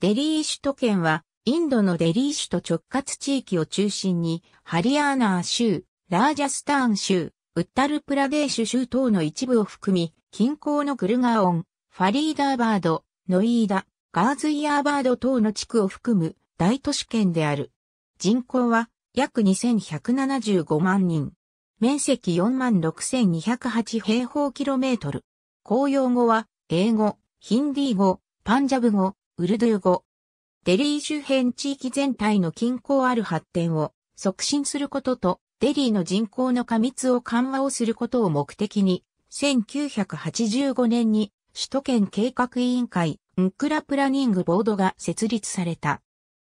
デリー首都圏は、インドのデリー首都直轄地域を中心に、ハリアーナー州、ラージャスターン州、ウッタルプラデーシュ州等の一部を含み、近郊のグルガオン、ファリーダーバード、ノイーダ、ガーズイヤーバード等の地区を含む大都市圏である。人口は約2175万人。面積46,208平方キロメートル。公用語は英語、ヒンディー語、パンジャブ語、ウルドゥー語。デリー周辺地域全体の均衡ある発展を促進することと、デリーの人口の過密を緩和をすることを目的に、1985年に首都圏計画委員会、ンクラプラニングボードが設立された。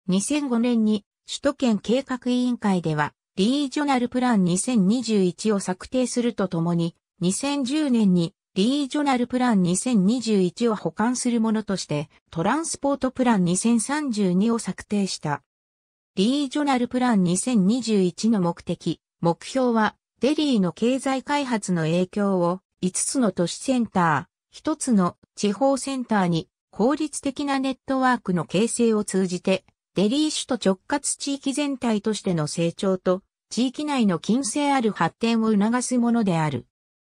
2005年に首都圏計画委員会では、リージョナルプラン2021を策定するとともに、2010年にリージョナルプラン2021を補完するものとして、トランスポートプラン2032を策定した。リージョナルプラン2021の目的、目標は、デリーの経済開発の影響を5つの都市センター、1つの地方センターに効率的なネットワークの形成を通じて、デリー首都直轄地域全体としての成長と、地域内の近世ある発展を促すものである。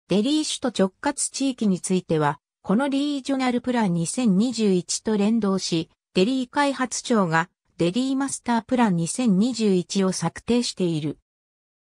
デリー首都直轄地域については、このリージョナルプラン2021と連動し、デリー開発庁がデリーマスタープラン2021を策定している。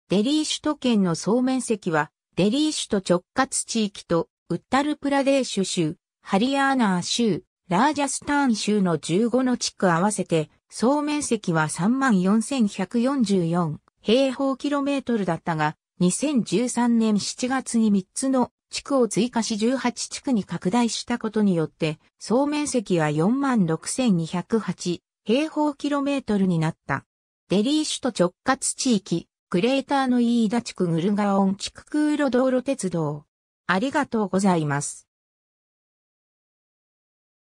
デリー首都圏の総面積は、デリー首都直轄地域と、ウッタルプラデーシュ州、ハリアーナー州、ラージャスターン州の15の地区合わせて、総面積は34,144平方キロメートルだったが、2013年7月に3つの地区を追加し18地区に拡大したことによって、総面積は46,208平方キロメートルになった。デリー首都直轄地域、クレーターの飯田地区グルガオン地区空路道路鉄道。ありがとうございます。